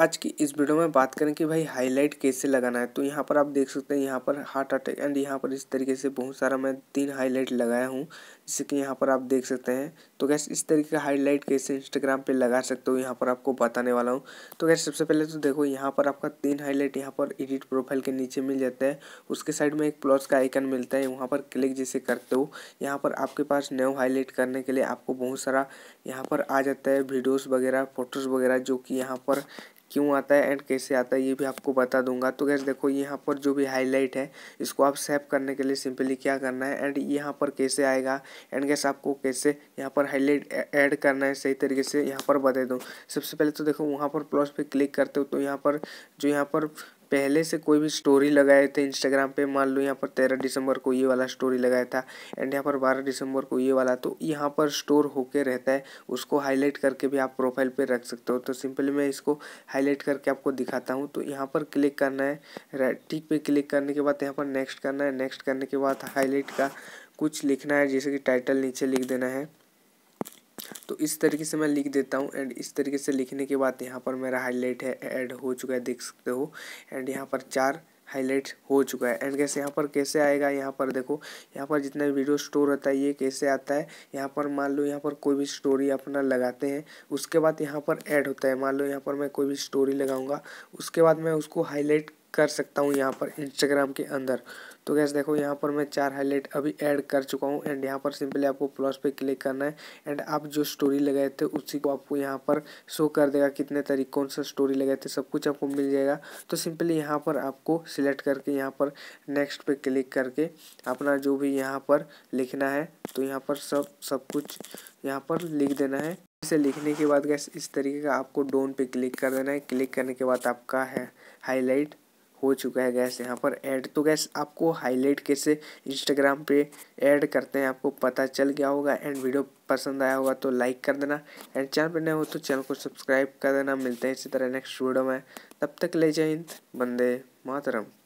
आज की इस वीडियो में बात करें कि भाई हाईलाइट कैसे लगाना है तो यहाँ पर आप देख सकते हैं यहाँ पर हार्ट अटैक एंड यहाँ पर इस तरीके से बहुत सारा मैं तीन हाईलाइट लगाया हूँ जैसे कि यहाँ पर आप देख सकते हैं तो गैस इस तरीके का हाईलाइट कैसे इंस्टाग्राम पे लगा सकते हो यहाँ पर आपको बताने वाला हूँ तो गैस सबसे पहले तो देखो यहाँ पर आपका तीन हाईलाइट यहाँ पर एडिट प्रोफाइल के नीचे मिल जाता है उसके साइड में एक प्लस का आइकन मिलता है वहाँ पर क्लिक जैसे करते हो यहाँ पर आपके पास न्यू हाईलाइट करने के लिए आपको बहुत सारा यहाँ पर आ जाता है वीडियोस वगैरह फोटोज़ वगैरह जो कि यहाँ पर क्यों आता है एंड कैसे आता है ये भी आपको बता दूंगा तो गैस देखो यहाँ पर जो भी हाईलाइट है इसको आप सेव करने के लिए सिंपली क्या करना है एंड यहाँ पर कैसे आएगा एंड गैस आपको कैसे यहाँ पर हाईलाइट ऐड करना है सही तरीके से यहाँ पर बता दूँ सबसे पहले तो देखो वहाँ पर प्लस पे क्लिक करते हो तो यहाँ पर जो यहाँ पर पहले से कोई भी स्टोरी लगाए थे इंस्टाग्राम पे मान लो यहाँ पर तेरह दिसंबर को ये वाला स्टोरी लगाया था एंड यहाँ पर बारह दिसंबर को ये वाला तो यहाँ पर स्टोर होके रहता है उसको हाईलाइट करके भी आप प्रोफाइल पे रख सकते हो तो सिंपली मैं इसको हाईलाइट करके आपको दिखाता हूँ तो यहाँ पर क्लिक करना है टिक पे क्लिक करने के बाद यहाँ पर नेक्स्ट करना है नेक्स्ट करने के बाद हाईलाइट का कुछ लिखना है जैसे कि टाइटल नीचे लिख देना है तो इस तरीके से मैं लिख देता हूँ एंड इस तरीके से लिखने के बाद यहाँ पर मेरा हाईलाइट है ऐड हो चुका है देख सकते हो एंड यहाँ पर चार हाईलाइट हो चुका है एंड कैसे यहाँ पर कैसे आएगा यहाँ पर देखो यहाँ पर जितना वीडियो स्टोर रहता है ये कैसे आता है यहाँ पर मान लो यहाँ पर कोई भी स्टोरी अपना लगाते हैं उसके बाद यहाँ पर ऐड होता है मान लो यहाँ पर मैं कोई भी स्टोरी लगाऊंगा उसके बाद मैं उसको हाईलाइट कर सकता हूँ यहाँ पर इंस्टाग्राम के अंदर तो गैस देखो यहाँ पर मैं चार हाईलाइट अभी ऐड कर चुका हूँ एंड यहाँ पर सिंपली आपको प्लस पे क्लिक करना है एंड आप जो स्टोरी लगाए थे उसी को आपको यहाँ पर शो कर देगा कितने तरीके कौन सा स्टोरी लगाए थे सब कुछ आपको मिल जाएगा तो सिंपली यहाँ पर आपको सिलेक्ट करके यहाँ पर नेक्स्ट पे क्लिक करके अपना जो भी यहाँ पर लिखना है तो यहाँ पर सब सब कुछ यहाँ पर लिख देना है इसे लिखने के बाद गैस इस तरीके का आपको डोन पे क्लिक कर देना है क्लिक करने के बाद आपका है हाईलाइट हो चुका है गैस यहाँ पर ऐड तो गैस आपको हाईलाइट कैसे इंस्टाग्राम पे ऐड करते हैं आपको पता चल गया होगा एंड वीडियो पसंद आया होगा तो लाइक कर देना एंड चैनल पर नए हो तो चैनल को सब्सक्राइब कर देना मिलते हैं इसी तरह नेक्स्ट वीडियो में तब तक ले जाए बंदे मातरम